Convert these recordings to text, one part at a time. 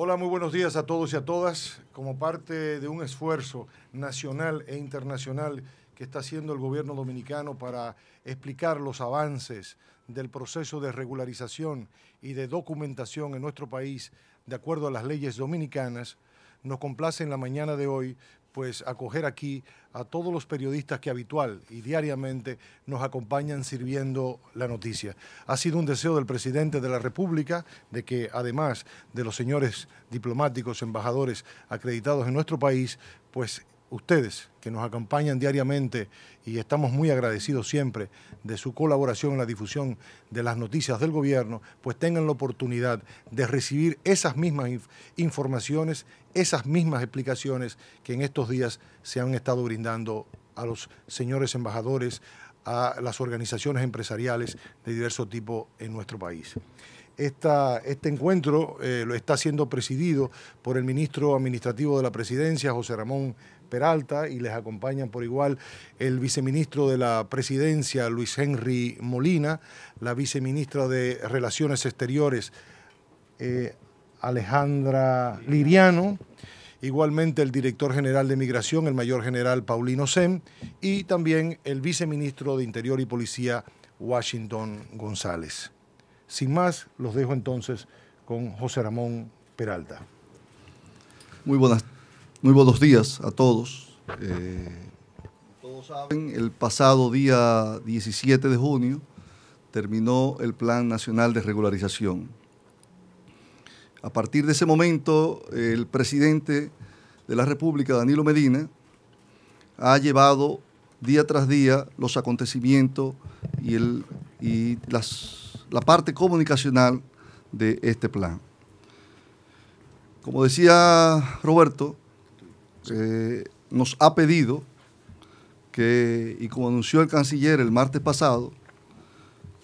Hola, muy buenos días a todos y a todas. Como parte de un esfuerzo nacional e internacional que está haciendo el gobierno dominicano para explicar los avances del proceso de regularización y de documentación en nuestro país de acuerdo a las leyes dominicanas, nos complace en la mañana de hoy pues acoger aquí a todos los periodistas que habitual y diariamente nos acompañan sirviendo la noticia. Ha sido un deseo del presidente de la República de que además de los señores diplomáticos, embajadores acreditados en nuestro país, pues ustedes que nos acompañan diariamente y estamos muy agradecidos siempre de su colaboración en la difusión de las noticias del gobierno, pues tengan la oportunidad de recibir esas mismas informaciones, esas mismas explicaciones que en estos días se han estado brindando a los señores embajadores, a las organizaciones empresariales de diverso tipo en nuestro país. este encuentro eh, lo está siendo presidido por el ministro administrativo de la Presidencia, José Ramón Peralta y les acompañan por igual el viceministro de la Presidencia, Luis Henry Molina, la viceministra de Relaciones Exteriores, eh, Alejandra Liriano, igualmente el director general de Migración, el mayor general Paulino Sem, y también el viceministro de Interior y Policía, Washington González. Sin más, los dejo entonces con José Ramón Peralta. Muy buenas tardes muy buenos días a todos. Eh, todos saben, el pasado día 17 de junio terminó el Plan Nacional de Regularización. A partir de ese momento, el presidente de la República, Danilo Medina, ha llevado día tras día los acontecimientos y, el, y las, la parte comunicacional de este plan. Como decía Roberto, eh, nos ha pedido que, y como anunció el canciller el martes pasado,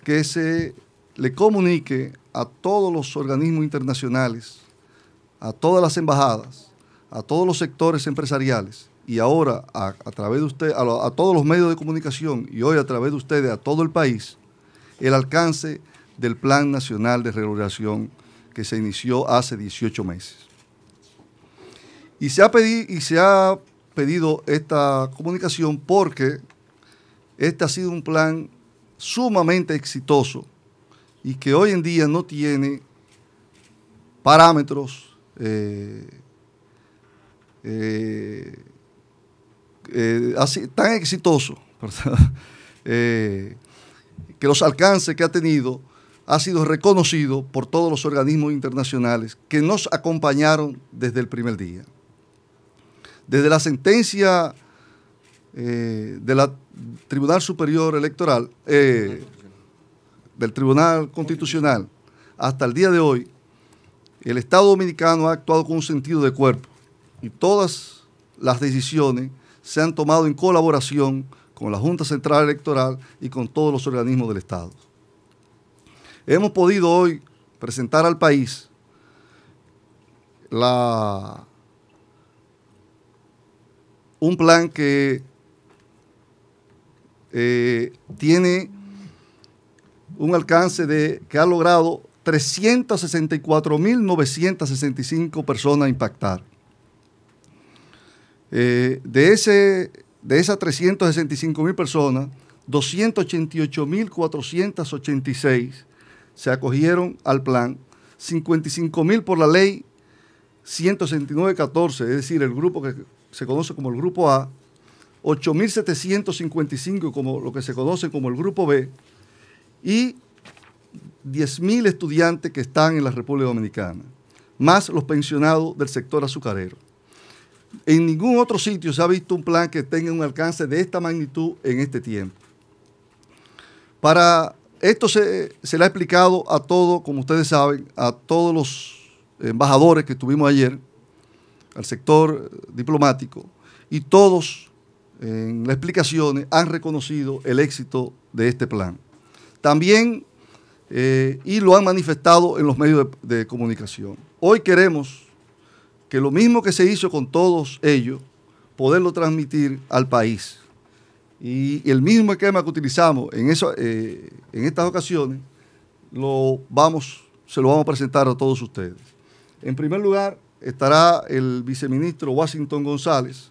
que se le comunique a todos los organismos internacionales, a todas las embajadas, a todos los sectores empresariales y ahora a, través de usted, a, a, todos los medios de comunicación y hoy a través de ustedes a todo el país, el alcance del Plan Nacional de Regulación que se inició hace 18 meses. Y se ha, pedido, y se ha pedido esta comunicación porque este ha sido un plan sumamente exitoso y que hoy en día no tiene parámetros eh, eh, eh, tan exitosos que los alcances que ha tenido ha sido reconocido por todos los organismos internacionales que nos acompañaron desde el primer día. Desde la sentencia eh, de Tribunal Superior Electoral, eh, del Tribunal Constitucional, hasta el día de hoy, el Estado Dominicano ha actuado con un sentido de cuerpo y todas las decisiones se han tomado en colaboración con la Junta Central Electoral y con todos los organismos del Estado. Hemos podido hoy presentar al país la un plan que eh, tiene un alcance de que ha logrado 364.965 personas impactar. Eh, de, ese, de esas 365.000 personas, 288.486 se acogieron al plan, 55.000 por la ley 169.14, es decir, el grupo que se conoce como el grupo A, 8.755 como lo que se conoce como el grupo B y 10.000 estudiantes que están en la República Dominicana, más los pensionados del sector azucarero. En ningún otro sitio se ha visto un plan que tenga un alcance de esta magnitud en este tiempo. Para esto se, le ha explicado a todos, como ustedes saben, a todos los embajadores que tuvimos ayer, al sector eh, diplomático, y todos en las explicaciones han reconocido el éxito de este plan. También, eh, y lo han manifestado en los medios de, comunicación. Hoy queremos que lo mismo que se hizo con todos ellos, poderlo transmitir al país. Y el mismo esquema que utilizamos en, eso, eh, en estas ocasiones, lo vamos, se lo vamos a presentar a todos ustedes. En primer lugar, estará el viceministro Washington González,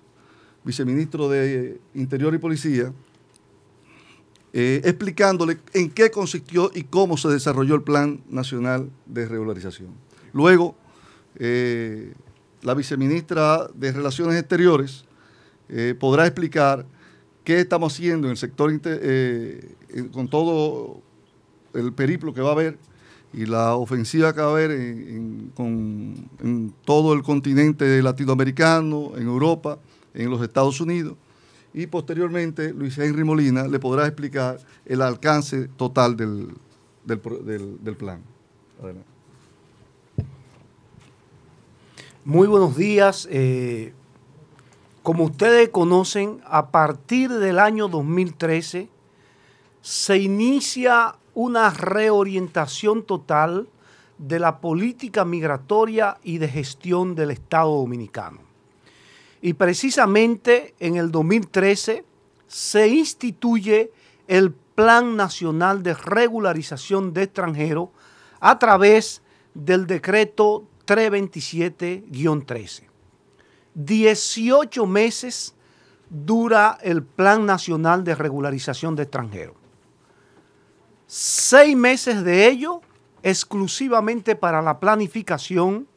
viceministro de Interior y Policía, eh, explicándole en qué consistió y cómo se desarrolló el Plan Nacional de Regularización. Luego, eh, la viceministra de Relaciones Exteriores eh, podrá explicar qué estamos haciendo en el sector, con todo el periplo que va a haber y la ofensiva que va a haber en, todo el continente latinoamericano, en Europa, en los Estados Unidos. Y posteriormente Luis Henry Molina le podrá explicar el alcance total del, plan. Muy buenos días. Eh, como ustedes conocen, a partir del año 2013 se inicia una reorientación total de la política migratoria y de gestión del Estado dominicano. Y precisamente en el 2013 se instituye el Plan Nacional de Regularización de Extranjeros a través del decreto 327-13. 18 meses dura el Plan Nacional de Regularización de Extranjeros seis meses de ello exclusivamente para la planificación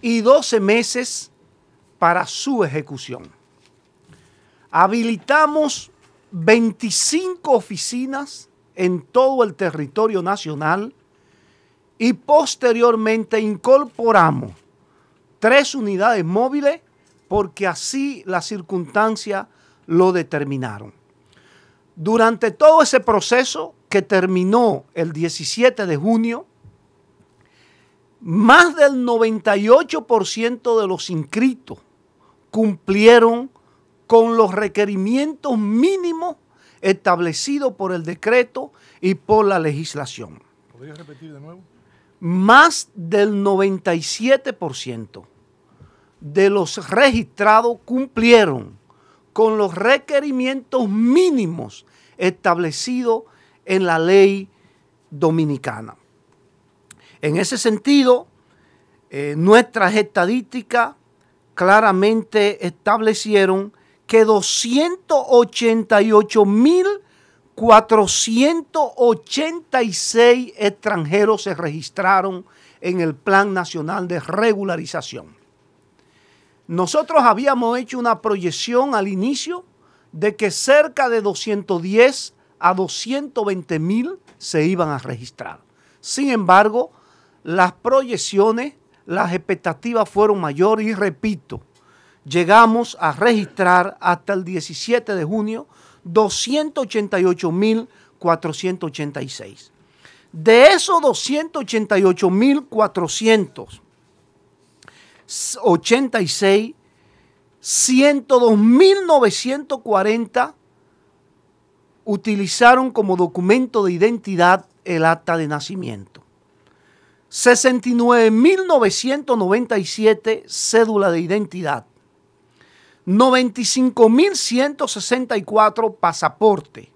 y 12 meses para su ejecución. Habilitamos 25 oficinas en todo el territorio nacional y posteriormente incorporamos tres unidades móviles porque así las circunstancias lo determinaron. Durante todo ese proceso que terminó el 17 de junio, más del 98% de los inscritos cumplieron con los requerimientos mínimos establecidos por el decreto y por la legislación. ¿Podría repetir de nuevo? Más del 97% de los registrados cumplieron con los requerimientos mínimos establecidos en la ley dominicana. En ese sentido, eh, nuestras estadísticas claramente establecieron que 288.486 extranjeros se registraron en el Plan Nacional de Regularización. Nosotros habíamos hecho una proyección al inicio de que cerca de 210 a 220 mil se iban a registrar. Sin embargo, las proyecciones, las expectativas fueron mayores y repito, llegamos a registrar hasta el 17 de junio 288.486. De esos 288.486, 102.940 utilizaron como documento de identidad el acta de nacimiento. 69.997 cédula de identidad. 95.164 pasaporte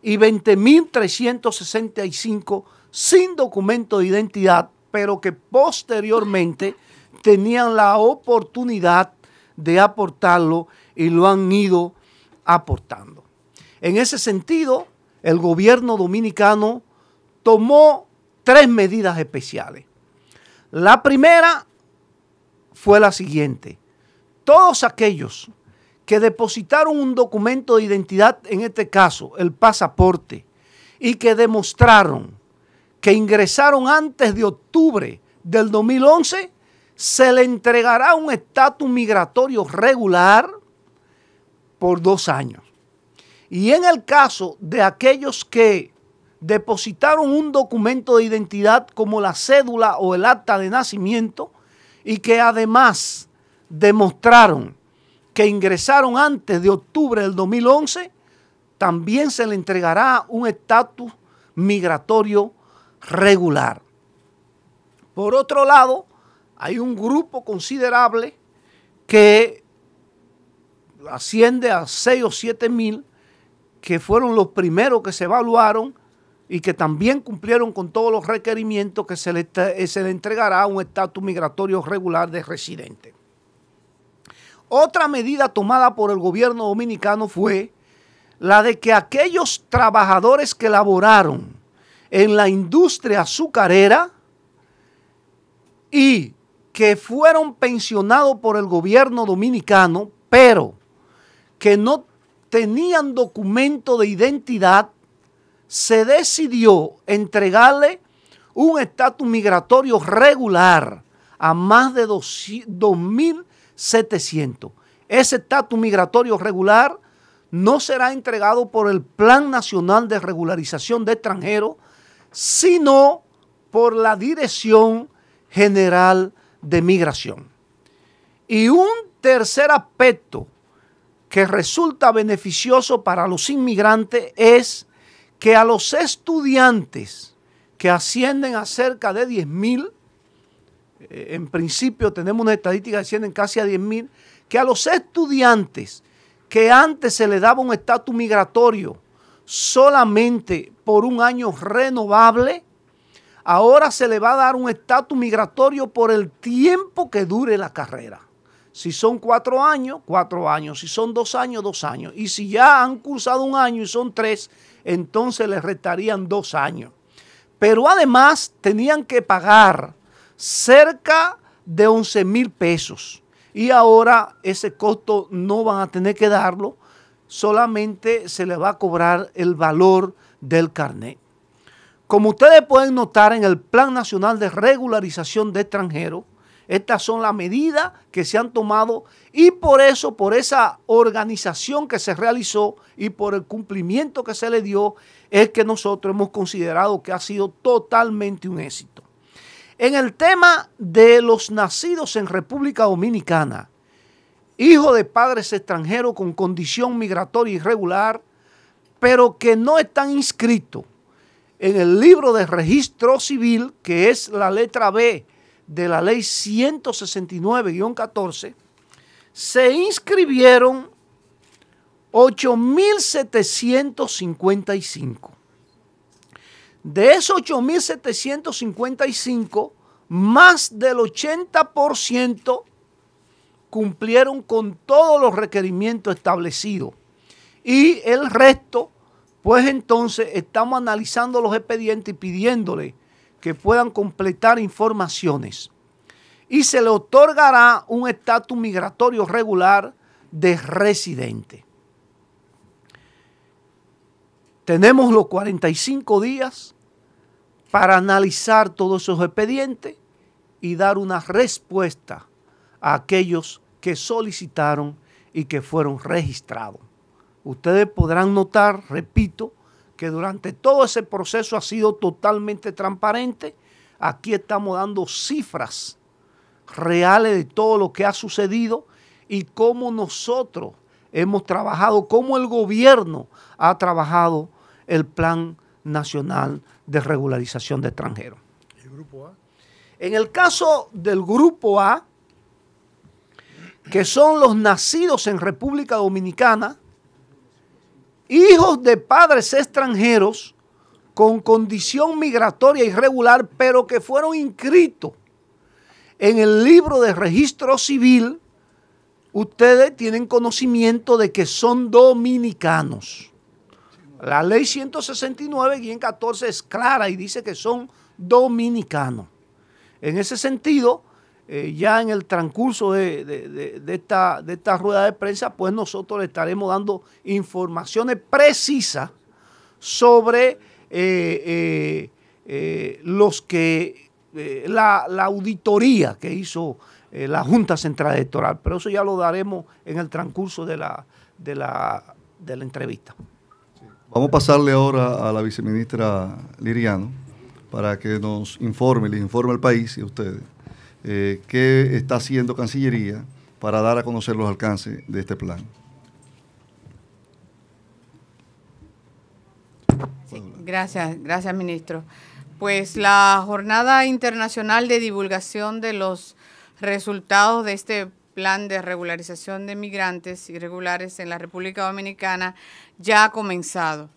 y 20.365 sin documento de identidad, pero que posteriormente tenían la oportunidad de aportarlo y lo han ido aportando. En ese sentido, el gobierno dominicano tomó tres medidas especiales. La primera fue la siguiente. Todos aquellos que depositaron un documento de identidad, en este caso el pasaporte, y que demostraron que ingresaron antes de octubre del 2011, se le entregará un estatus migratorio regular por dos años. Y en el caso de aquellos que depositaron un documento de identidad como la cédula o el acta de nacimiento y que además demostraron que ingresaron antes de octubre del 2011, también se le entregará un estatus migratorio regular. Por otro lado, hay un grupo considerable que asciende a 6 o 7 mil que fueron los primeros que se evaluaron y que también cumplieron con todos los requerimientos que se le, eh, se le entregará un estatus migratorio regular de residente. Otra medida tomada por el gobierno dominicano fue la de que aquellos trabajadores que laboraron en la industria azucarera y que fueron pensionados por el gobierno dominicano, pero que no tenían documento de identidad, se decidió entregarle un estatus migratorio regular a más de 2.700. Ese estatus migratorio regular no será entregado por el Plan Nacional de Regularización de Extranjeros, sino por la Dirección General de Migración. Y un tercer aspecto que resulta beneficioso para los inmigrantes es que a los estudiantes que ascienden a cerca de 10.000, eh, en principio tenemos una estadística que ascienden casi a 10.000, que a los estudiantes que antes se les daba un estatus migratorio solamente por un año renovable, ahora se le va a dar un estatus migratorio por el tiempo que dure la carrera. Si son cuatro años, cuatro años. Si son dos años, dos años. Y si ya han cursado un año y son tres, entonces les restarían dos años. Pero además tenían que pagar cerca de 11 mil pesos. Y ahora ese costo no van a tener que darlo, solamente se le va a cobrar el valor del carnet. Como ustedes pueden notar en el Plan Nacional de Regularización de Extranjeros, estas son las medidas que se han tomado y por eso, por esa organización que se realizó y por el cumplimiento que se le dio, es que nosotros hemos considerado que ha sido totalmente un éxito. En el tema de los nacidos en República Dominicana, hijos de padres extranjeros con condición migratoria irregular, pero que no están inscritos en el libro de registro civil, que es la letra B de la ley 169-14, se inscribieron 8.755. De esos 8.755, más del 80% cumplieron con todos los requerimientos establecidos. Y el resto, pues entonces estamos analizando los expedientes y pidiéndole que puedan completar informaciones y se le otorgará un estatus migratorio regular de residente. Tenemos los 45 días para analizar todos esos expedientes y dar una respuesta a aquellos que solicitaron y que fueron registrados. Ustedes podrán notar, repito, que durante todo ese proceso ha sido totalmente transparente. Aquí estamos dando cifras reales de todo lo que ha sucedido y cómo nosotros hemos trabajado, cómo el gobierno ha trabajado el Plan Nacional de Regularización de Extranjeros. En el caso del Grupo A, que son los nacidos en República Dominicana, hijos de padres extranjeros con condición migratoria irregular, pero que fueron inscritos en el libro de registro civil, ustedes tienen conocimiento de que son dominicanos. La ley 169-14 es clara y dice que son dominicanos. En ese sentido, eh, ya en el transcurso de, de, esta, rueda de prensa, pues nosotros le estaremos dando informaciones precisas sobre eh, eh, los que la, auditoría que hizo la Junta Central Electoral. Pero eso ya lo daremos en el transcurso de la, de la, de la entrevista. Vamos a pasarle ahora a la viceministra Liriano para que nos informe, le informe al país y a ustedes eh, ¿qué está haciendo Cancillería para dar a conocer los alcances de este plan? gracias, gracias, ministro. Pues la Jornada Internacional de Divulgación de los Resultados de este plan de regularización de migrantes irregulares en la República Dominicana ya ha comenzado.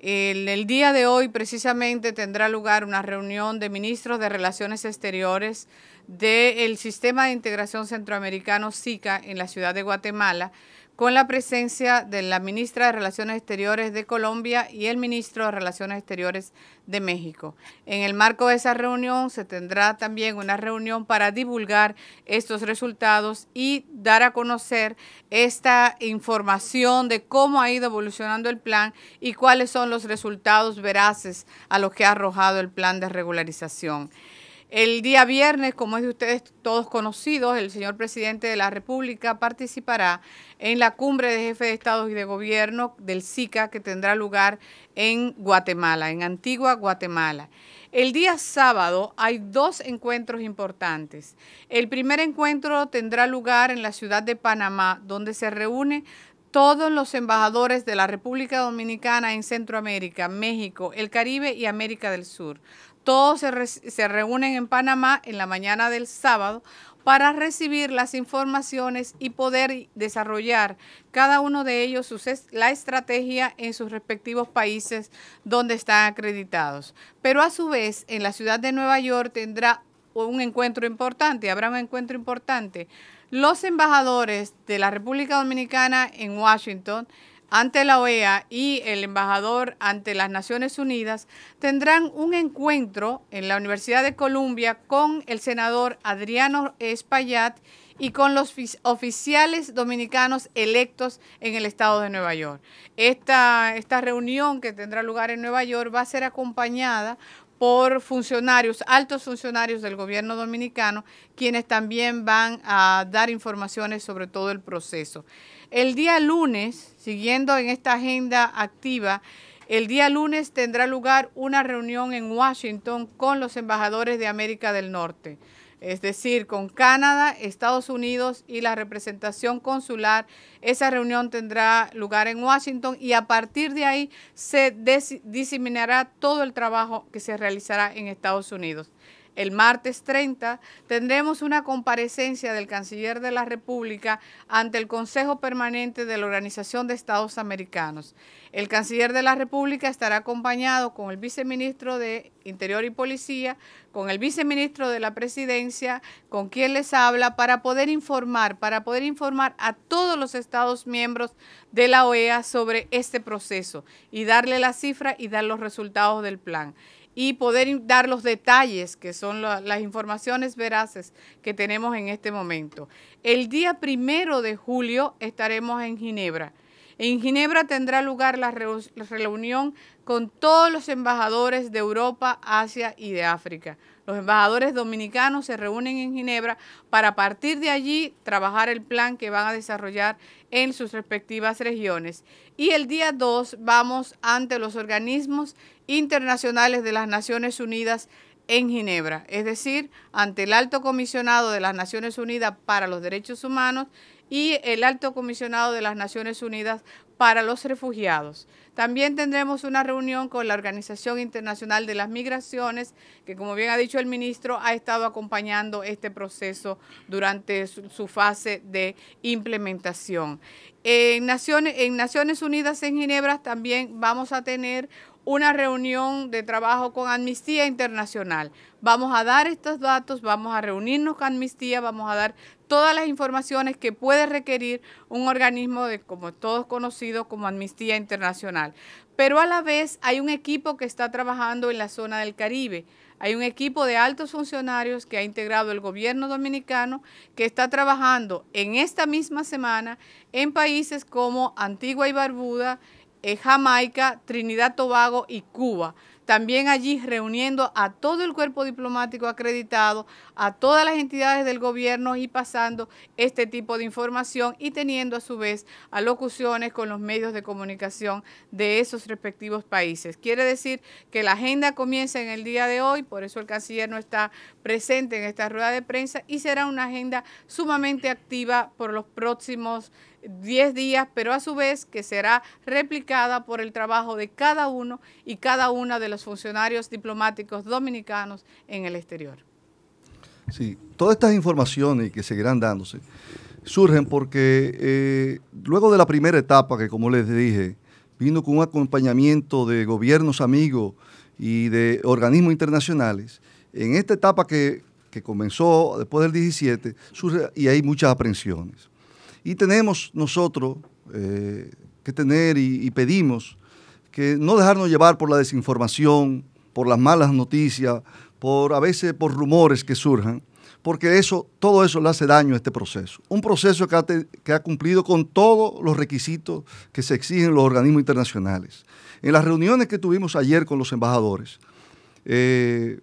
El, día de hoy precisamente tendrá lugar una reunión de ministros de Relaciones Exteriores del Sistema de Integración Centroamericano SICA en la ciudad de Guatemala con la presencia de la ministra de Relaciones Exteriores de Colombia y el ministro de Relaciones Exteriores de México. En el marco de esa reunión se tendrá también una reunión para divulgar estos resultados y dar a conocer esta información de cómo ha ido evolucionando el plan y cuáles son los resultados veraces a los que ha arrojado el plan de regularización. El día viernes, como es de ustedes todos conocidos, el señor presidente de la República participará en la cumbre de jefes de Estado y de Gobierno del SICA que tendrá lugar en Guatemala, en Antigua Guatemala. El día sábado hay dos encuentros importantes. El primer encuentro tendrá lugar en la ciudad de Panamá, donde se reúne todos los embajadores de la República Dominicana en Centroamérica, México, el Caribe y América del Sur. Todos se, reúnen en Panamá en la mañana del sábado para recibir las informaciones y poder desarrollar cada uno de ellos la estrategia en sus respectivos países donde están acreditados. Pero a su vez, en la ciudad de Nueva York tendrá un encuentro importante, habrá un encuentro importante. Los embajadores de la República Dominicana en Washington ante la OEA y el embajador ante las Naciones Unidas tendrán un encuentro en la Universidad de Columbia con el senador Adriano Espaillat y con los oficiales dominicanos electos en el estado de Nueva York. Esta, esta reunión que tendrá lugar en Nueva York va a ser acompañada por funcionarios, altos funcionarios del gobierno dominicano, quienes también van a dar informaciones sobre todo el proceso. El día lunes, siguiendo en esta agenda activa, el día lunes tendrá lugar una reunión en Washington con los embajadores de América del Norte, es decir, con Canadá, Estados Unidos y la representación consular. Esa reunión tendrá lugar en Washington y a partir de ahí se diseminará todo el trabajo que se realizará en Estados Unidos el martes 30, tendremos una comparecencia del canciller de la República ante el Consejo Permanente de la Organización de Estados Americanos. El canciller de la República estará acompañado con el viceministro de Interior y Policía, con el viceministro de la Presidencia, con quien les habla, para poder informar, para poder informar a todos los Estados miembros de la OEA sobre este proceso y darle la cifra y dar los resultados del plan y poder dar los detalles, que son las informaciones veraces que tenemos en este momento. El día primero de julio estaremos en Ginebra. En Ginebra tendrá lugar la reunión con todos los embajadores de Europa, Asia y de África. Los embajadores dominicanos se reúnen en Ginebra para partir de allí trabajar el plan que van a desarrollar en sus respectivas regiones. Y el día 2 vamos ante los organismos internacionales de las Naciones Unidas en Ginebra, es decir, ante el alto comisionado de las Naciones Unidas para los Derechos Humanos y el alto comisionado de las Naciones Unidas para los refugiados. También tendremos una reunión con la Organización Internacional de las Migraciones, que como bien ha dicho el ministro, ha estado acompañando este proceso durante su, fase de implementación. En Naciones, en Naciones Unidas en Ginebra también vamos a tener una reunión de trabajo con Amnistía Internacional. Vamos a dar estos datos, vamos a reunirnos con Amnistía, vamos a dar todas las informaciones que puede requerir un organismo de, como todos conocidos como Amnistía Internacional. Pero a la vez hay un equipo que está trabajando en la zona del Caribe. Hay un equipo de altos funcionarios que ha integrado el gobierno dominicano que está trabajando en esta misma semana en países como Antigua y Barbuda, Jamaica, Trinidad Tobago y Cuba. También allí reuniendo a todo el cuerpo diplomático acreditado, a todas las entidades del gobierno y pasando este tipo de información y teniendo a su vez alocuciones con los medios de comunicación de esos respectivos países. Quiere decir que la agenda comienza en el día de hoy, por eso el canciller no está presente en esta rueda de prensa y será una agenda sumamente activa por los próximos 10 días, pero a su vez que será replicada por el trabajo de cada uno y cada una de los funcionarios diplomáticos dominicanos en el exterior. Sí, todas estas informaciones que seguirán dándose surgen porque eh, luego de la primera etapa, que como les dije, vino con un acompañamiento de gobiernos amigos y de organismos internacionales, en esta etapa que, que comenzó después del 17, surge, y hay muchas aprensiones. Y tenemos nosotros eh, que tener y, pedimos que no dejarnos llevar por la desinformación, por las malas noticias, por a veces por rumores que surjan, porque eso, todo eso le hace daño a este proceso. Un proceso que ha, cumplido con todos los requisitos que se exigen los organismos internacionales. En las reuniones que tuvimos ayer con los embajadores, eh,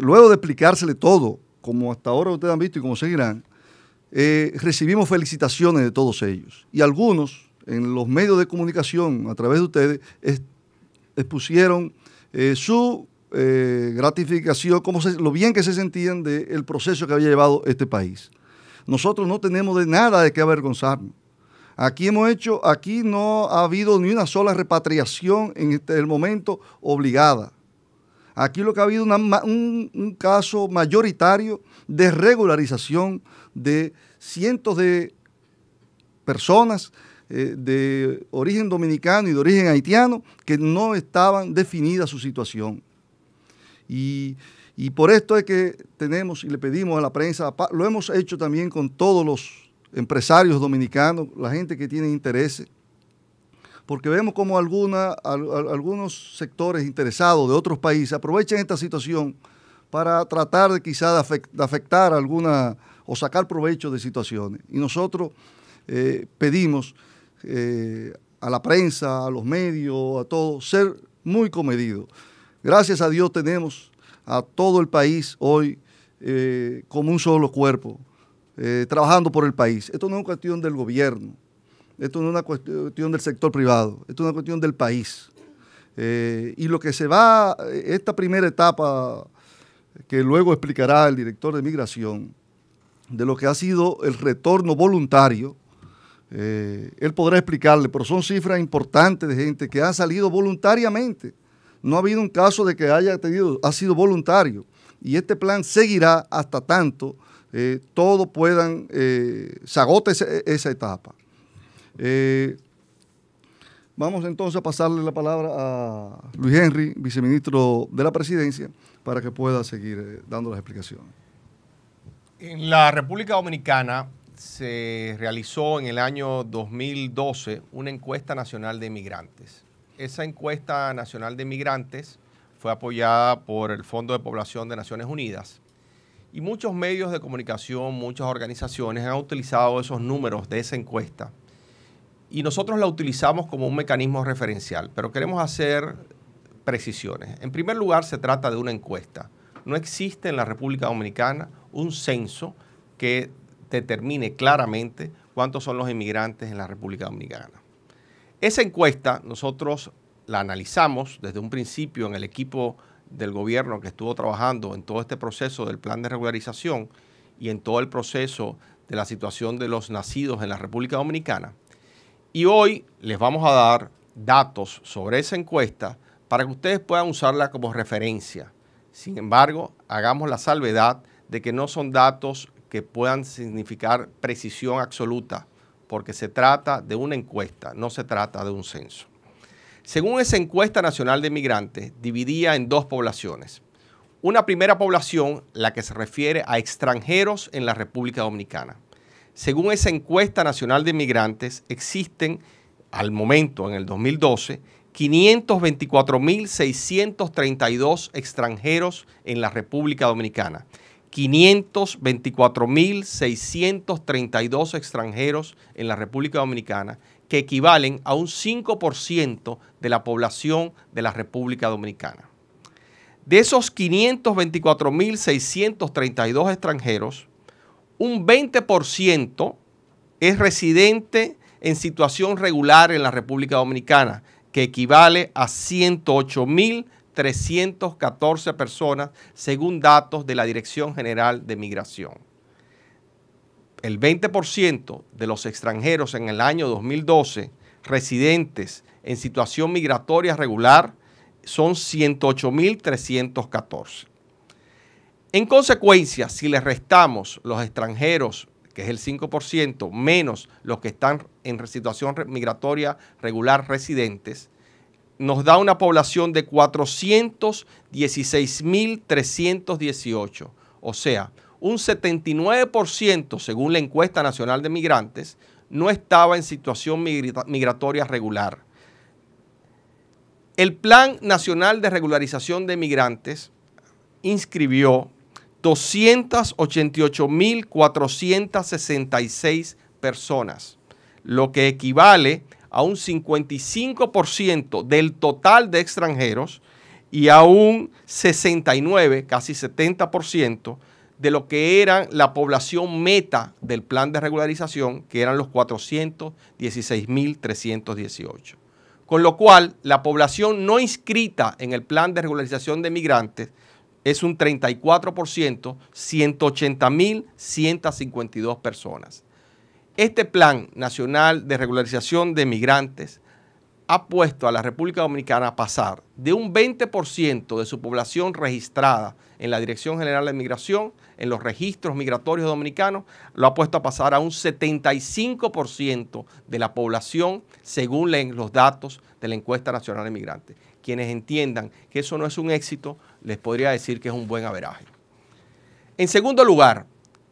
luego de explicársele todo, como hasta ahora ustedes han visto y como seguirán, eh, recibimos felicitaciones de todos ellos. Y algunos en los medios de comunicación, a través de ustedes, expusieron eh, su eh, gratificación, cómo lo bien que se sentían del proceso que había llevado este país. Nosotros no tenemos de nada de qué avergonzarnos. Aquí hemos hecho, aquí no ha habido ni una sola repatriación en este, el momento obligada. Aquí lo que ha habido es un, un caso mayoritario de regularización de cientos de personas eh, de origen dominicano y de origen haitiano que no estaban definida su situación. Y, por esto es que tenemos y le pedimos a la prensa, lo hemos hecho también con todos los empresarios dominicanos, la gente que tiene interés, porque vemos como alguna, algunos sectores interesados de otros países aprovechan esta situación para tratar de quizás afectar alguna o sacar provecho de situaciones. Y nosotros eh, pedimos eh, a la prensa, a los medios, a todos, ser muy comedidos. Gracias a Dios tenemos a todo el país hoy eh, como un solo cuerpo, trabajando por el país. Esto no es una cuestión del gobierno, esto no es una cuestión del sector privado, esto es una cuestión del país. y lo que se va, esta primera etapa que luego explicará el director de migración, de lo que ha sido el retorno voluntario. Eh, él podrá explicarle, pero son cifras importantes de gente que ha salido voluntariamente. No ha habido un caso de que haya tenido, ha sido voluntario. Y este plan seguirá hasta tanto eh, todos puedan, eh, se agote esa etapa. vamos entonces a pasarle la palabra a Luis Henry, viceministro de la Presidencia, para que pueda seguir dando las explicaciones. En la República Dominicana se realizó en el año 2012 una encuesta nacional de migrantes. Esa encuesta nacional de migrantes fue apoyada por el Fondo de Población de Naciones Unidas y muchos medios de comunicación, muchas organizaciones han utilizado esos números de esa encuesta y nosotros la utilizamos como un mecanismo referencial, pero queremos hacer precisiones. En primer lugar, se trata de una encuesta. No existe en la República Dominicana un censo que determine claramente cuántos son los inmigrantes en la República Dominicana. Esa encuesta nosotros la analizamos desde un principio en el equipo del gobierno que estuvo trabajando en todo este proceso del plan de regularización y en todo el proceso de la situación de los nacidos en la República Dominicana. Y hoy les vamos a dar datos sobre esa encuesta para que ustedes puedan usarla como referencia. Sin embargo, hagamos la salvedad de que no son datos que puedan significar precisión absoluta, porque se trata de una encuesta, no se trata de un censo. Según esa encuesta nacional de migrantes, dividía en dos poblaciones. Una primera población, la que se refiere a extranjeros en la República Dominicana. Según esa encuesta nacional de migrantes, existen al momento, en el 2012, 524.632 extranjeros en la República Dominicana. 524.632 extranjeros en la República Dominicana, que equivalen a un 5% de la población de la República Dominicana. De esos 524.632 extranjeros, un 20% es residente en situación regular en la República Dominicana, que equivale a 108.000 314 personas, según datos de la Dirección General de Migración. El 20% de los extranjeros en el año 2012 residentes en situación migratoria regular son 108.314. En consecuencia, si les restamos los extranjeros, que es el 5%, menos los que están en situación migratoria regular residentes, nos da una población de 416.318, o sea, un 79% según la encuesta nacional de migrantes no estaba en situación migratoria regular. El Plan Nacional de Regularización de Migrantes inscribió 288.466 personas, lo que equivale a a un 55% del total de extranjeros y a un 69, casi 70% de lo que era la población meta del plan de regularización, que eran los 416.318. Con lo cual, la población no inscrita en el plan de regularización de migrantes es un 34%, 180.152 personas. Este Plan Nacional de Regularización de Migrantes ha puesto a la República Dominicana a pasar de un 20% de su población registrada en la Dirección General de Migración, en los registros migratorios dominicanos, lo ha puesto a pasar a un 75% de la población según los datos de la encuesta nacional de migrantes. Quienes entiendan que eso no es un éxito, les podría decir que es un buen averaje. En segundo lugar,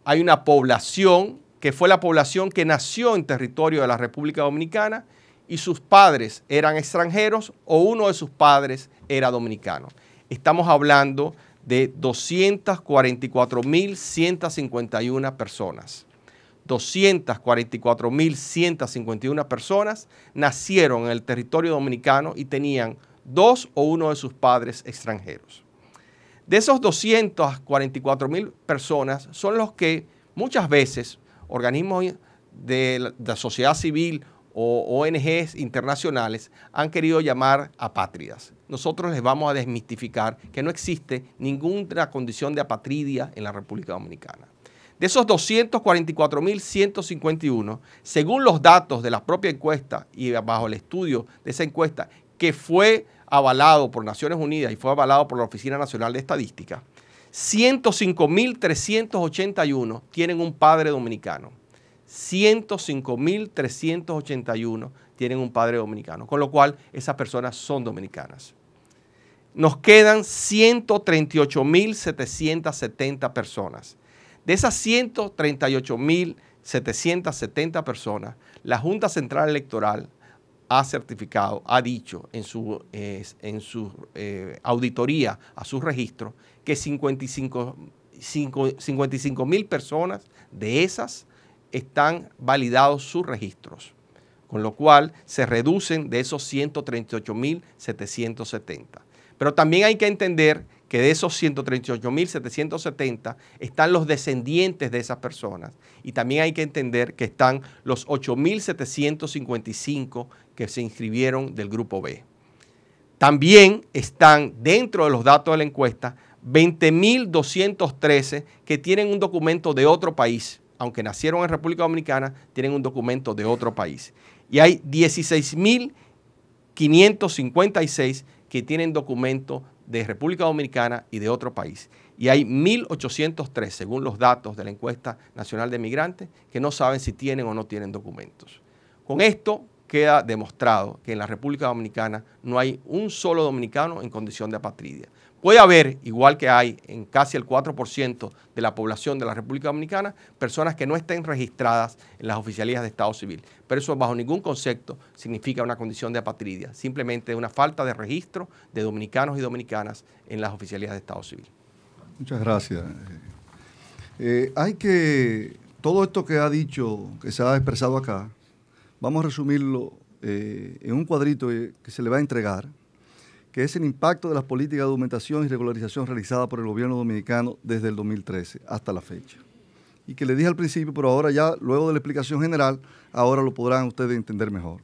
hay una población que fue la población que nació en territorio de la República Dominicana y sus padres eran extranjeros o uno de sus padres era dominicano. Estamos hablando de 244.151 personas. 244.151 personas nacieron en el territorio dominicano y tenían dos o uno de sus padres extranjeros. De esos 244.000 personas son los que muchas veces organismos de la, sociedad civil o ONGs internacionales han querido llamar apátridas. Nosotros les vamos a desmistificar que no existe ninguna condición de apatridia en la República Dominicana. De esos 244.151, según los datos de la propia encuesta y bajo el estudio de esa encuesta que fue avalado por Naciones Unidas y fue avalado por la Oficina Nacional de Estadística, 105.381 tienen un padre dominicano. 105.381 tienen un padre dominicano, con lo cual esas personas son dominicanas. Nos quedan 138.770 personas. De esas 138.770 personas, la Junta Central Electoral ha certificado, ha dicho en su, eh, en su eh, auditoría a su registro que 55 mil personas de esas están validados sus registros, con lo cual se reducen de esos 138.770. Pero también hay que entender que de esos 138.770 están los descendientes de esas personas y también hay que entender que están los 8.755 que se inscribieron del grupo B. También están dentro de los datos de la encuesta 20.213 que tienen un documento de otro país, aunque nacieron en República Dominicana, tienen un documento de otro país. Y hay 16.556 que tienen documento de República Dominicana y de otro país. Y hay 1.803, según los datos de la encuesta nacional de migrantes, que no saben si tienen o no tienen documentos. Con esto queda demostrado que en la República Dominicana no hay un solo dominicano en condición de apatridia. Voy a ver, igual que hay en casi el 4% de la población de la República Dominicana, personas que no estén registradas en las oficialías de Estado Civil. Pero eso bajo ningún concepto significa una condición de apatridia, simplemente una falta de registro de dominicanos y dominicanas en las oficialías de Estado Civil. Muchas gracias. Eh, hay que, todo esto que ha dicho, que se ha expresado acá, vamos a resumirlo eh, en un cuadrito que se le va a entregar que es el impacto de las políticas de documentación y regularización realizadas por el gobierno dominicano desde el 2013 hasta la fecha. Y que le dije al principio, pero ahora ya, luego de la explicación general, ahora lo podrán ustedes entender mejor.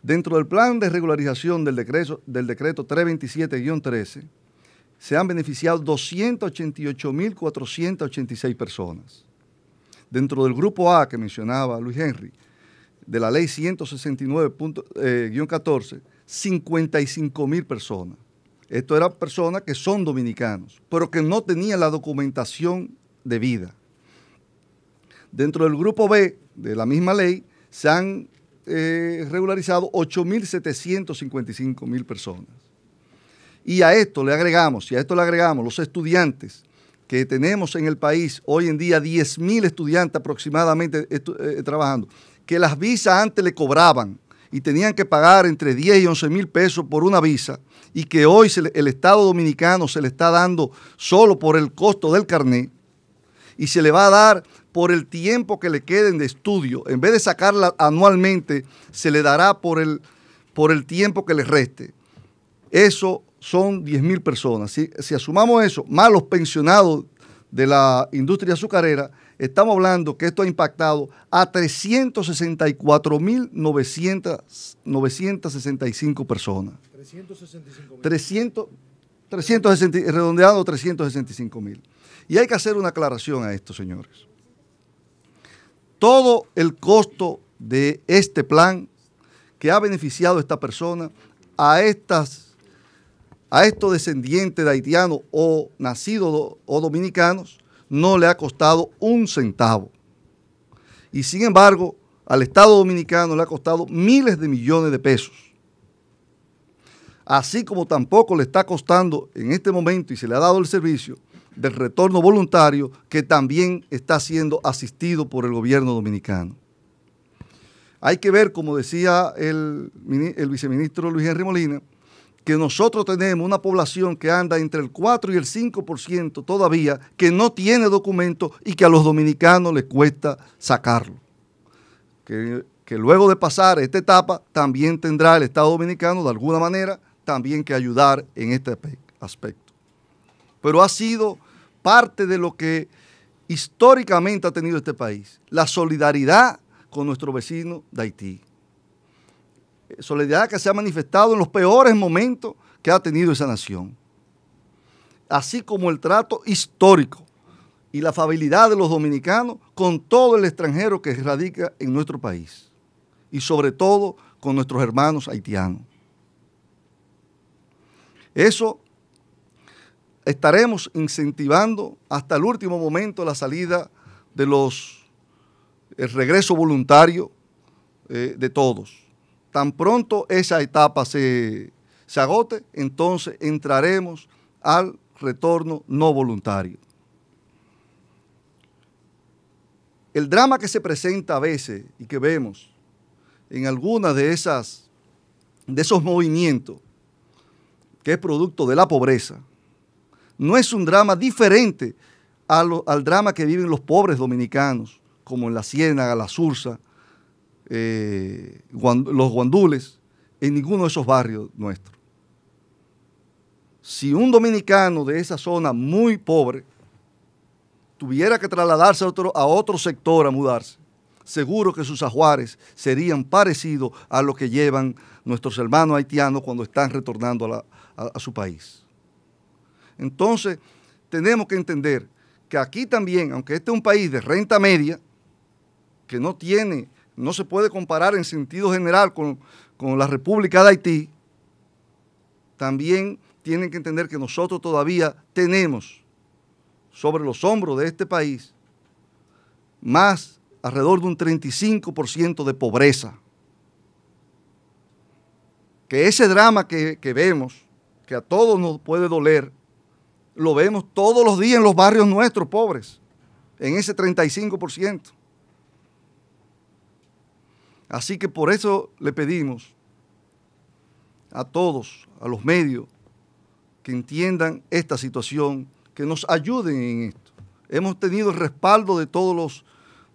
Dentro del plan de regularización del decreto, del decreto 327-13, se han beneficiado 288.486 personas. Dentro del grupo A que mencionaba Luis Henry, de la ley 169-14, 55 mil personas. Esto eran personas que son dominicanos, pero que no tenían la documentación de vida. Dentro del grupo B de la misma ley se han eh, regularizado 8.755 mil personas. Y a esto le agregamos, y a esto le agregamos los estudiantes que tenemos en el país hoy en día, 10.000 estudiantes aproximadamente eh, trabajando, que las visas antes le cobraban y tenían que pagar entre 10 y 11 mil pesos por una visa y que hoy el Estado dominicano se le está dando solo por el costo del carné y se le va a dar por el tiempo que le queden de estudio. En vez de sacarla anualmente, se le dará por el, por el tiempo que le reste. Eso son 10 mil personas. Si, si asumamos eso, más los pensionados de la industria azucarera, Estamos hablando que esto ha impactado a 364.965 personas. 365 300, redondeado 365 mil. Y hay que hacer una aclaración a esto, señores. Todo el costo de este plan que ha beneficiado a esta persona, a estas a estos descendientes de haitianos o nacidos o dominicanos, no le ha costado un centavo. Y sin embargo, al Estado dominicano le ha costado miles de millones de pesos. Así como tampoco le está costando en este momento y se le ha dado el servicio del retorno voluntario que también está siendo asistido por el gobierno dominicano. Hay que ver, como decía el, viceministro Luis Henry Molina, que nosotros tenemos una población que anda entre el 4 y el 5% todavía, que no tiene documentos y que a los dominicanos les cuesta sacarlo. Que, que luego de pasar esta etapa también tendrá el Estado dominicano de alguna manera también que ayudar en este aspecto. Pero ha sido parte de lo que históricamente ha tenido este país, la solidaridad con nuestro vecino de Haití solidaridad que se ha manifestado en los peores momentos que ha tenido esa nación. Así como el trato histórico y la afabilidad de los dominicanos con todo el extranjero que radica en nuestro país y sobre todo con nuestros hermanos haitianos. Eso estaremos incentivando hasta el último momento la salida de los, el regreso voluntario eh, de todos. Tan pronto esa etapa se, agote, entonces entraremos al retorno no voluntario. El drama que se presenta a veces y que vemos en algunas de esas de esos movimientos que es producto de la pobreza no es un drama diferente al, al drama que viven los pobres dominicanos, como en la Ciénaga, la Sursa, eh, los guandules en ninguno de esos barrios nuestros. Si un dominicano de esa zona muy pobre tuviera que trasladarse a otro, a otro sector a mudarse, seguro que sus ajuares serían parecidos a lo que llevan nuestros hermanos haitianos cuando están retornando a, a, su país. Entonces, tenemos que entender que aquí también, aunque este es un país de renta media, que no tiene no se puede comparar en sentido general con, la República de Haití, también tienen que entender que nosotros todavía tenemos sobre los hombros de este país más alrededor de un 35% de pobreza. Que ese drama que, que, vemos, que a todos nos puede doler, lo vemos todos los días en los barrios nuestros pobres, en ese 35%. Así que por eso le pedimos a todos, a los medios, que entiendan esta situación, que nos ayuden en esto. Hemos tenido el respaldo de todos los,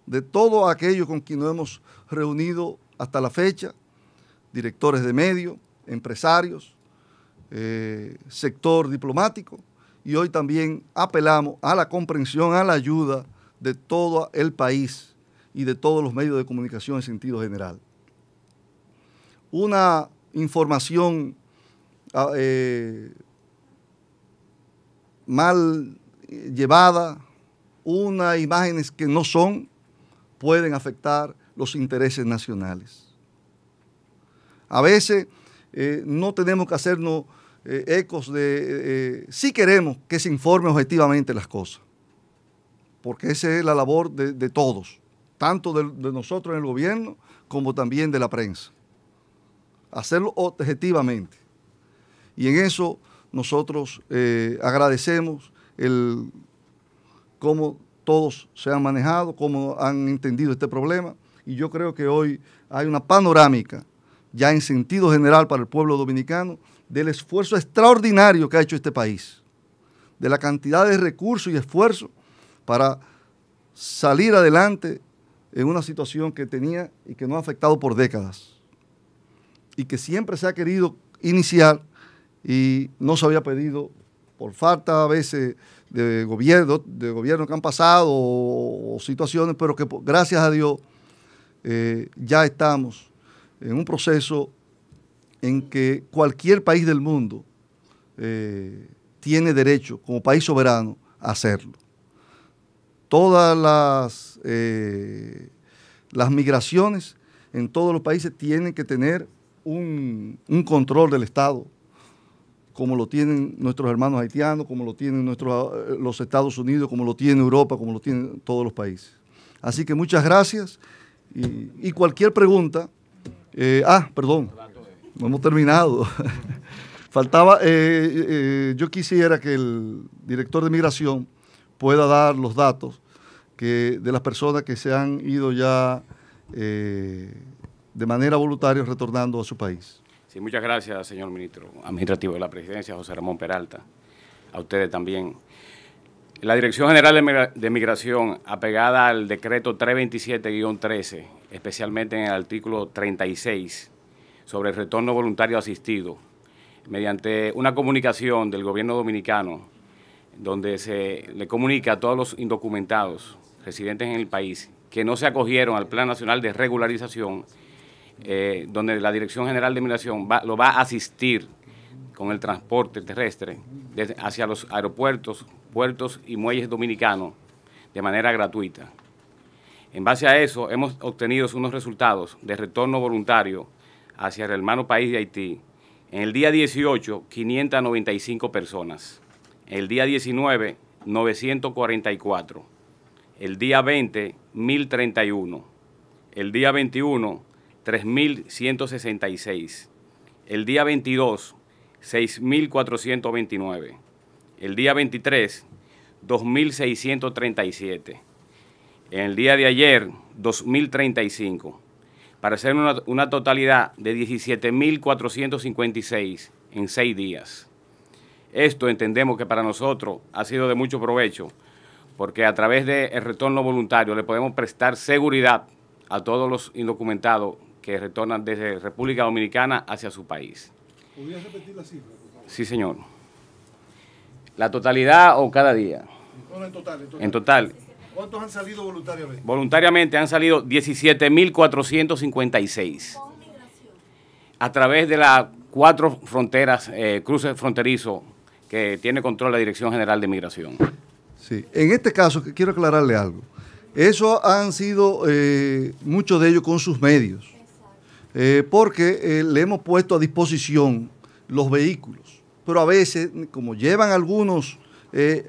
de todos aquellos con quienes nos hemos reunido hasta la fecha, directores de medios, empresarios, eh, sector diplomático, y hoy también apelamos a la comprensión, a la ayuda de todo el país y de todos los medios de comunicación en sentido general. Una información ah, eh, mal llevada, unas imágenes que no son, pueden afectar los intereses nacionales. A veces eh, no tenemos que hacernos eh, ecos de, si queremos que se informe objetivamente las cosas, porque esa es la labor de todos tanto de, nosotros en el gobierno como también de la prensa. Hacerlo objetivamente. Y en eso nosotros eh, agradecemos cómo todos se han manejado, cómo han entendido este problema. Y yo creo que hoy hay una panorámica ya en sentido general para el pueblo dominicano del esfuerzo extraordinario que ha hecho este país, de la cantidad de recursos y esfuerzos para salir adelante en una situación que tenía y que no ha afectado por décadas y que siempre se ha querido iniciar y no se había pedido por falta a veces de gobierno, de gobierno que han pasado o, situaciones, pero que gracias a Dios eh, ya estamos en un proceso en que cualquier país del mundo eh, tiene derecho como país soberano a hacerlo todas las, eh, las migraciones en todos los países tienen que tener un, control del Estado, como lo tienen nuestros hermanos haitianos, como lo tienen nuestros, eh, los Estados Unidos, como lo tiene Europa, como lo tienen todos los países. Así que muchas gracias y, cualquier pregunta. Eh, ah, perdón, no hemos terminado. Faltaba, yo quisiera que el director de migración pueda dar los datos que de las personas que se han ido ya eh, de manera voluntaria retornando a su país. Sí, muchas gracias, señor ministro administrativo de la presidencia, José Ramón Peralta. A ustedes también. La Dirección General de Migración, apegada al decreto 327-13, especialmente en el artículo 36, sobre el retorno voluntario asistido, mediante una comunicación del gobierno dominicano, donde se le comunica a todos los indocumentados residentes en el país que no se acogieron al Plan Nacional de Regularización, eh, donde la Dirección General de Migración lo va a asistir con el transporte terrestre hacia los aeropuertos, puertos y muelles dominicanos de manera gratuita. En base a eso, hemos obtenido unos resultados de retorno voluntario hacia el hermano país de Haití. En el día 18, 595 personas. En el día 19, 944 el día 20, 1031, el día 21, 3166, el día 22, 6429, el día 23, 2637, en el día de ayer, 2035, para hacer una, una totalidad de 17456 en seis días. Esto entendemos que para nosotros ha sido de mucho provecho porque a través del retorno voluntario le podemos prestar seguridad a todos los indocumentados que retornan desde República Dominicana hacia su país. ¿Podría repetir la cifra? Sí, señor. ¿La totalidad o cada día? en total. En total. ¿Cuántos han salido voluntariamente? Voluntariamente han salido 17.456. A través de las cuatro fronteras, eh, cruces fronterizos que tiene control la Dirección General de Migración. Sí. En este caso, quiero aclararle algo. Eso han sido eh, muchos de ellos con sus medios, eh, porque eh, le hemos puesto a disposición los vehículos, pero a veces, como llevan algunos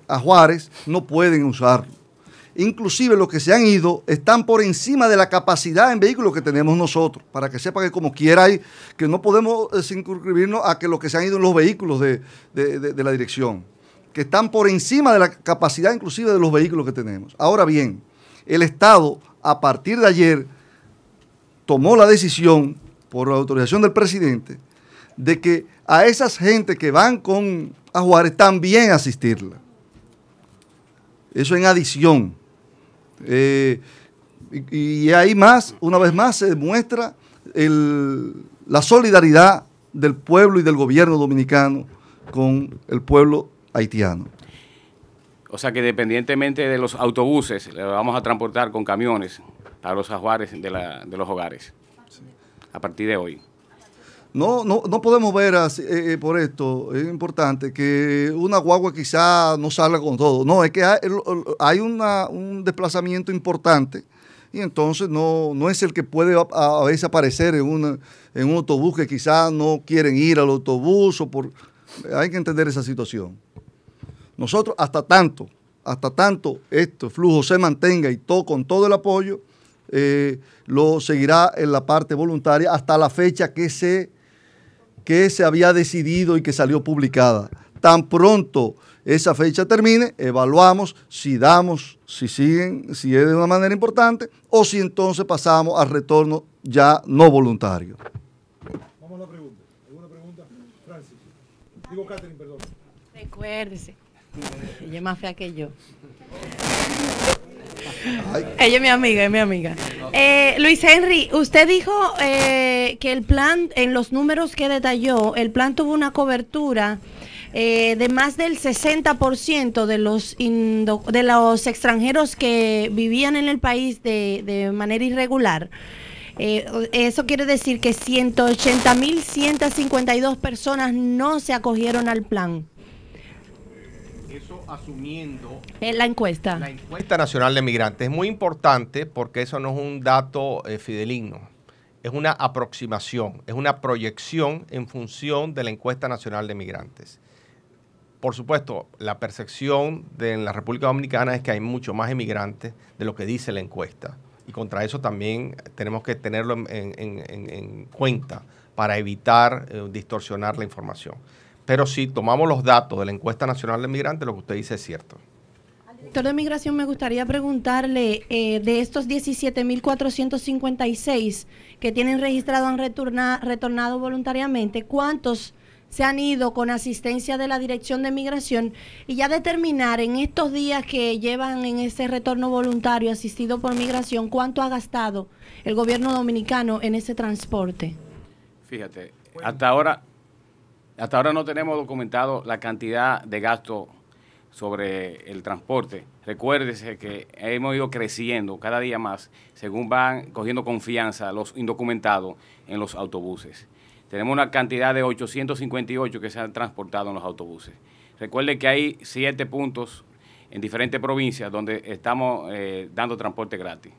a Juárez, no pueden usarlo. Inclusive los que se han ido están por encima de la capacidad en vehículos que tenemos nosotros, para que sepan que como quiera hay, que no podemos circunscribirnos a que los que se han ido en los vehículos de la dirección que están por encima de la capacidad inclusive de los vehículos que tenemos. Ahora bien, el Estado a partir de ayer tomó la decisión por la autorización del presidente de que a esas gentes que van con a Juárez también asistirla. Eso en adición. Eh, y, ahí más, una vez más, se demuestra la solidaridad del pueblo y del gobierno dominicano con el pueblo haitiano. O sea que dependientemente de los autobuses, le vamos a transportar con camiones a los ajuares de, los hogares a partir de hoy. No, no, no podemos ver así, eh, eh, por esto, es importante, que una guagua quizá no salga con todo. No, es que hay, un desplazamiento importante y entonces no, es el que puede a, veces aparecer en, en un autobús que quizá no quieren ir al autobús o por... Hay que entender esa situación. Nosotros, hasta tanto, hasta tanto este flujo se mantenga y todo con todo el apoyo, eh, lo seguirá en la parte voluntaria hasta la fecha que se, que se había decidido y que salió publicada. Tan pronto esa fecha termine, evaluamos si damos, si siguen, si es de una manera importante, o si entonces pasamos al retorno ya no voluntario. Vamos a la pregunta. ¿Alguna pregunta? Francis. Digo Catherine, perdón. Recuérdese ella es más fea que yo. Ella es mi amiga, es mi amiga. Eh, Luis Henry, usted dijo eh, que el plan, en los números que detalló, el plan tuvo una cobertura eh, de más del 60% de los, de los extranjeros que vivían en el país de, manera irregular. eso quiere decir que 180.152 personas no se acogieron al plan asumiendo... la encuesta. La encuesta nacional de migrantes es muy importante porque eso no es un dato fidedigno eh, fideligno. Es una aproximación, es una proyección en función de la encuesta nacional de migrantes. Por supuesto, la percepción de la República Dominicana es que hay mucho más emigrantes de lo que dice la encuesta. Y contra eso también tenemos que tenerlo en, cuenta para evitar eh, distorsionar la información. Pero si tomamos los datos de la encuesta nacional de migrantes, lo que usted dice es cierto. Al director de Migración, me gustaría preguntarle, eh, de estos 17.456 que tienen registrado han retornado voluntariamente, ¿cuántos se han ido con asistencia de la Dirección de Migración y ya determinar en estos días que llevan en ese retorno voluntario asistido por migración, cuánto ha gastado el gobierno dominicano en ese transporte? Fíjate, hasta ahora hasta ahora no tenemos documentado la cantidad de gasto sobre el transporte. Recuérdese que hemos ido creciendo cada día más según van cogiendo confianza los indocumentados en los autobuses. Tenemos una cantidad de 858 que se han transportado en los autobuses. Recuerde que hay siete puntos en diferentes provincias donde estamos eh, dando transporte gratis.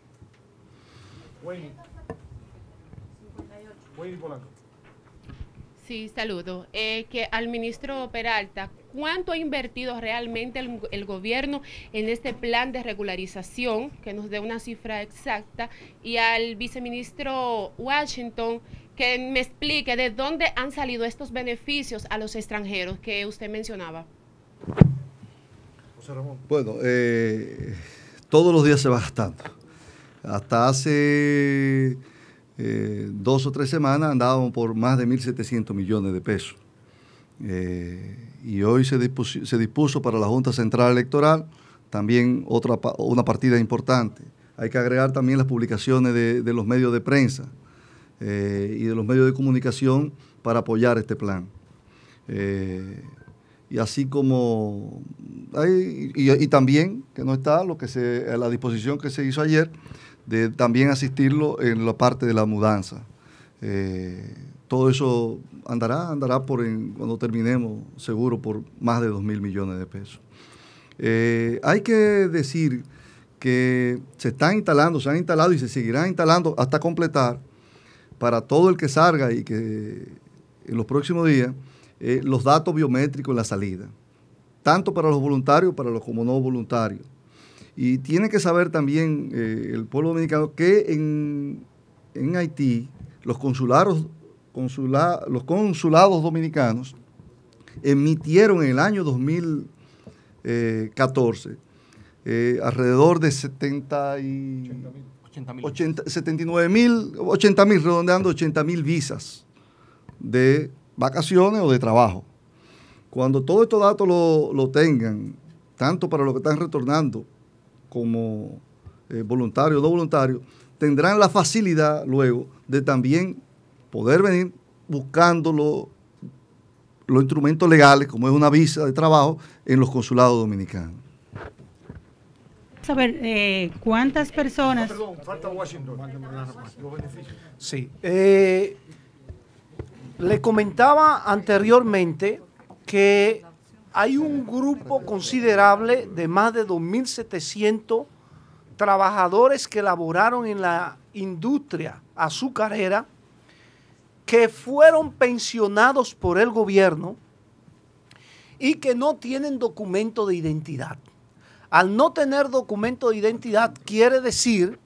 Sí, saludo. Eh, que al ministro Peralta, ¿cuánto ha invertido realmente el, gobierno en este plan de regularización? Que nos dé una cifra exacta. Y al viceministro Washington, que me explique de dónde han salido estos beneficios a los extranjeros que usted mencionaba. José Ramón. Bueno, eh, todos los días se va gastando. Hasta hace eh, dos o tres semanas andábamos por más de 1.700 millones de pesos. Eh, y hoy se dispuso, se dispuso, para la Junta Central Electoral también otra, una partida importante. Hay que agregar también las publicaciones de, los medios de prensa eh, y de los medios de comunicación para apoyar este plan. y así como y, también que no está lo que se, la disposición que se hizo ayer de también asistirlo en la parte de la mudanza. Eh, todo eso andará, andará por cuando terminemos, seguro, por más de 2 mil millones de pesos. Eh, hay que decir que se están instalando, se han instalado y se seguirán instalando hasta completar para todo el que salga y que en los próximos días eh, los datos biométricos en la salida, tanto para los voluntarios para los como no voluntarios. Y tiene que saber también eh, el pueblo dominicano que en, Haití los consulados, dominicanos emitieron en el año 2014 eh, eh, alrededor de 70 y... 80 79 mil, 80 mil, redondeando 80 mil visas de vacaciones o de trabajo. Cuando todos estos datos lo, lo tengan, tanto para lo que están retornando como eh, voluntarios o no voluntarios, tendrán la facilidad luego de también poder venir buscando los instrumentos legales, como es una visa de trabajo, en los consulados dominicanos. a ver, eh, cuántas personas. perdón, falta Washington. Sí. Eh, le comentaba anteriormente que hay un grupo considerable de más de 2.700 trabajadores que laboraron en la industria azucarera que fueron pensionados por el gobierno y que no tienen documento de identidad. Al no tener documento de identidad quiere decir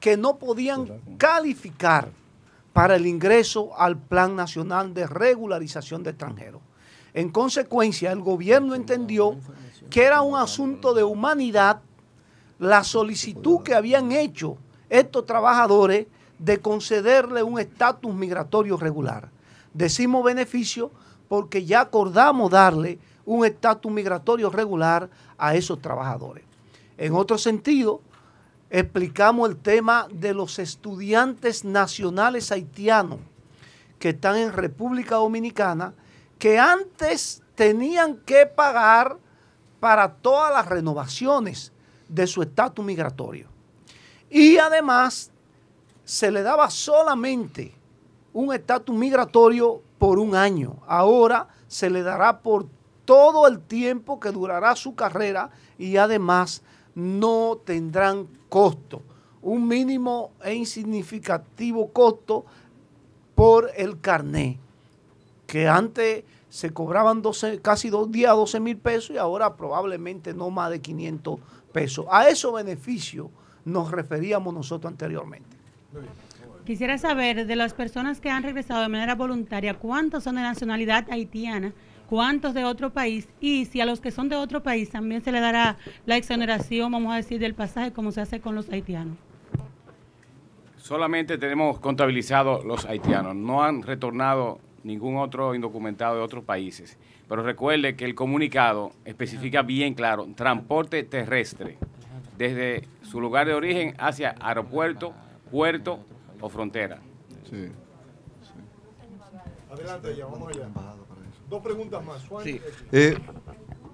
que no podían calificar para el ingreso al Plan Nacional de Regularización de Extranjeros. En consecuencia, el gobierno entendió que era un asunto de humanidad la solicitud que habían hecho estos trabajadores de concederle un estatus migratorio regular. Decimos beneficio porque ya acordamos darle un estatus migratorio regular a esos trabajadores. En otro sentido, explicamos el tema de los estudiantes nacionales haitianos que están en República Dominicana que antes tenían que pagar para todas las renovaciones de su estatus migratorio. Y además se le daba solamente un estatus migratorio por un año. Ahora se le dará por todo el tiempo que durará su carrera y además no tendrán costo, un mínimo e insignificativo costo por el carné que antes se cobraban 12, casi dos días 12 mil pesos y ahora probablemente no más de 500 pesos. A esos beneficios nos referíamos nosotros anteriormente. Quisiera saber de las personas que han regresado de manera voluntaria, ¿cuántos son de nacionalidad haitiana? ¿Cuántos de otro país? Y si a los que son de otro país también se le dará la exoneración, vamos a decir, del pasaje como se hace con los haitianos. Solamente tenemos contabilizados los haitianos, no han retornado ningún otro indocumentado de otros países. Pero recuerde que el comunicado especifica bien claro transporte terrestre desde su lugar de origen hacia aeropuerto, puerto o frontera. Sí. sí. Adelante, ya vamos eso. Dos preguntas más. Juan. Sí. Eh, eh,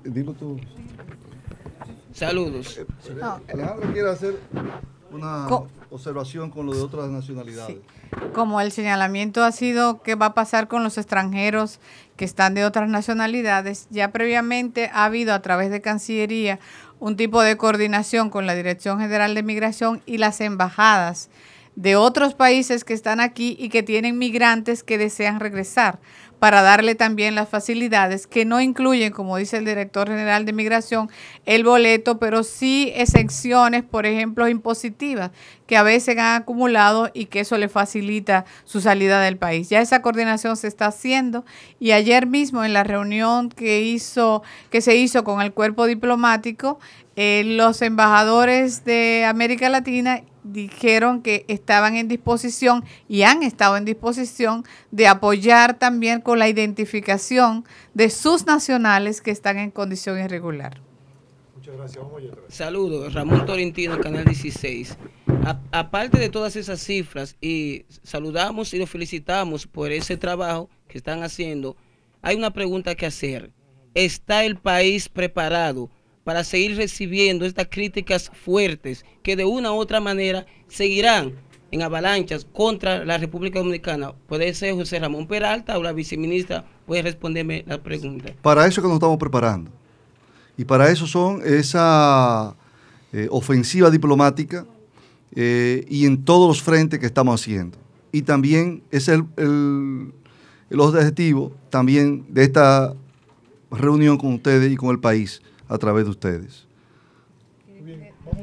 dilo tú. Saludos. Eh, Alejandro quiere hacer una observación con lo de otras nacionalidades. Como el señalamiento ha sido qué va a pasar con los extranjeros que están de otras nacionalidades, ya previamente ha habido a través de Cancillería un tipo de coordinación con la Dirección General de Migración y las embajadas de otros países que están aquí y que tienen migrantes que desean regresar para darle también las facilidades que no incluyen, como dice el director general de migración, el boleto, pero sí excepciones, por ejemplo, impositivas, que a veces han acumulado y que eso le facilita su salida del país. Ya esa coordinación se está haciendo y ayer mismo en la reunión que hizo que se hizo con el cuerpo diplomático, eh, los embajadores de América Latina dijeron que estaban en disposición y han estado en disposición de apoyar también con la identificación de sus nacionales que están en condición irregular. Muchas gracias. Saludos, Ramón Torrentino, Canal 16. aparte de todas esas cifras, y saludamos y los felicitamos por ese trabajo que están haciendo, hay una pregunta que hacer. ¿Está el país preparado? para seguir recibiendo estas críticas fuertes que de una u otra manera seguirán en avalanchas contra la República Dominicana? Puede ser José Ramón Peralta o la viceministra, puede responderme la pregunta. Para eso que nos estamos preparando. Y para eso son esa eh, ofensiva diplomática eh, y en todos los frentes que estamos haciendo. Y también es el, el, el objetivo también de esta reunión con ustedes y con el país a través de ustedes.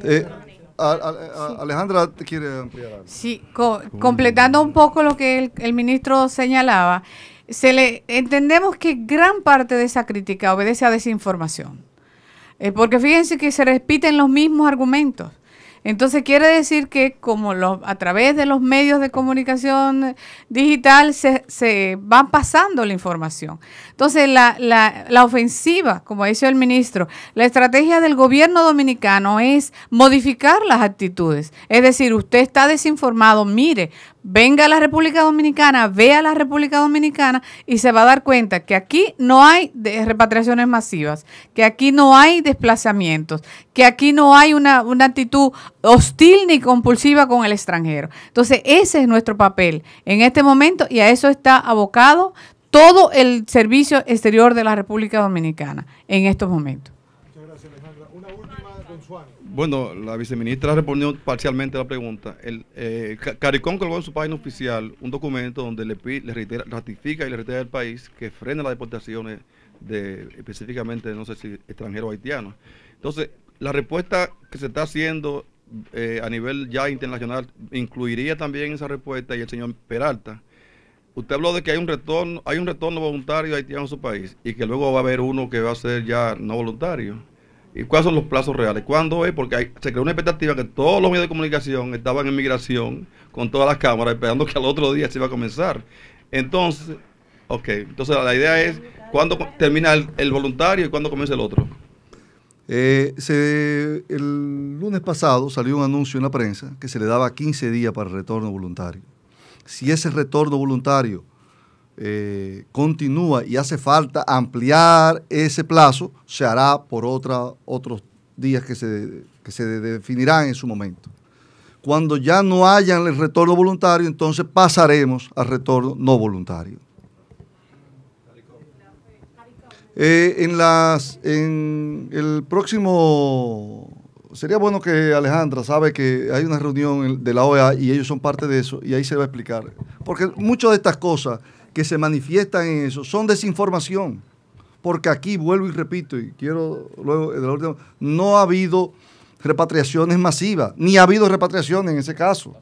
Eh, eh, Alejandra quiere ampliar algo. Sí, completando un poco lo que el, ministro señalaba, se le entendemos que gran parte de esa crítica obedece a desinformación. Eh, porque fíjense que se repiten los mismos argumentos. Entonces quiere decir que como a través de los medios de comunicación digital se, se va pasando la información. Entonces la, la, la ofensiva, como dice el ministro, la estrategia del gobierno dominicano es modificar las actitudes. Es decir, usted está desinformado, mire, venga a la República Dominicana, vea a la República Dominicana y se va a dar cuenta que aquí no hay repatriaciones masivas, que aquí no hay desplazamientos, que aquí no hay una, una actitud hostil ni compulsiva con el extranjero. Entonces, ese es nuestro papel en este momento y a eso está abocado todo el servicio exterior de la República Dominicana en estos momentos. Bueno, la viceministra respondió parcialmente la pregunta. El, eh, colgó en su página oficial un documento donde le, pide, ratifica y le reitera al país que frene las deportaciones de específicamente, no sé si extranjeros haitianos. Entonces, la respuesta que se está haciendo eh, a nivel ya internacional incluiría también esa respuesta y el señor Peralta. Usted habló de que hay un retorno, hay un retorno voluntario haitiano en su país y que luego va a haber uno que va a ser ya no voluntario. ¿Y cuáles son los plazos reales? ¿Cuándo es? Eh, porque se creó una expectativa que todos los medios de comunicación estaban en migración con todas las cámaras esperando que al otro día se iba a comenzar. Entonces, ok, entonces la idea es cuándo termina el, voluntario y cuándo comienza el otro. Eh, el lunes pasado salió un anuncio en la prensa que se le daba 15 días para el retorno voluntario. Si ese retorno voluntario eh, continúa y hace falta ampliar ese plazo, se hará por otros días que se, definirán en su momento. Cuando ya no haya el retorno voluntario, entonces pasaremos al retorno no voluntario. Eh, en, las, en el próximo sería bueno que Alejandra sabe que hay una reunión de la OEA y ellos son parte de eso y ahí se va a explicar. Porque muchas de estas cosas que se manifiestan en eso son desinformación. Porque aquí, vuelvo y repito, y quiero luego, el no ha habido repatriaciones masivas, ni ha habido repatriaciones en ese caso.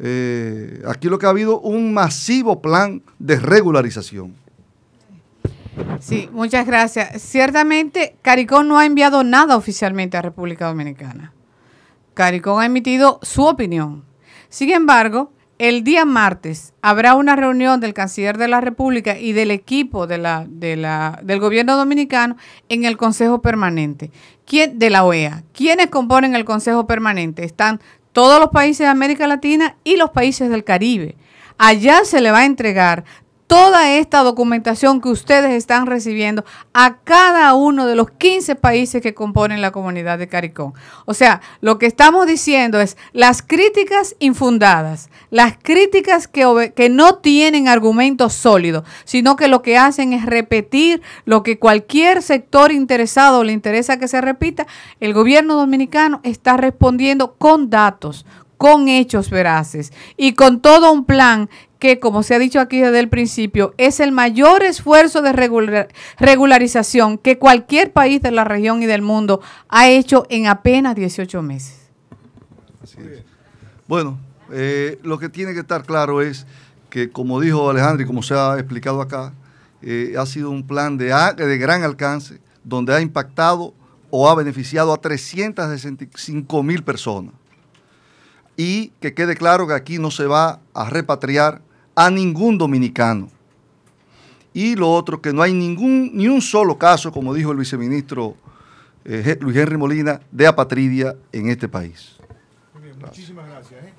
Eh, aquí lo que ha habido un masivo plan de regularización. Sí, muchas gracias. Ciertamente, CARICOM no ha enviado nada oficialmente a República Dominicana. CARICOM ha emitido su opinión. Sin embargo, el día martes habrá una reunión del canciller de la República y del equipo del gobierno dominicano en el Consejo Permanente ¿Quién, de la OEA. ¿Quiénes componen el Consejo Permanente? Están todos los países de América Latina y los países del Caribe. Allá se le va a entregar toda esta documentación que ustedes están recibiendo a cada uno de los 15 países que componen la comunidad de CARICOM. O sea, lo que estamos diciendo es las críticas infundadas, las críticas que, que no tienen argumentos sólidos, sino que lo que hacen es repetir lo que cualquier sector interesado le interesa que se repita, el gobierno dominicano está respondiendo con datos, con hechos veraces y con todo un plan que, como se ha dicho aquí desde el principio, es el mayor esfuerzo de regularización que cualquier país de la región y del mundo ha hecho en apenas 18 meses. Bueno, eh, lo que tiene que estar claro es que, como dijo Alejandro y como se ha explicado acá, eh, ha sido un plan de, de gran alcance donde ha impactado o ha beneficiado a 365 mil personas. Y que quede claro que aquí no se va a repatriar a ningún dominicano. Y lo otro, que no hay ningún, ni un solo caso, como dijo el viceministro eh, Luis Henry Molina, de apatridia en este país. Muy muchísimas gracias. ¿eh?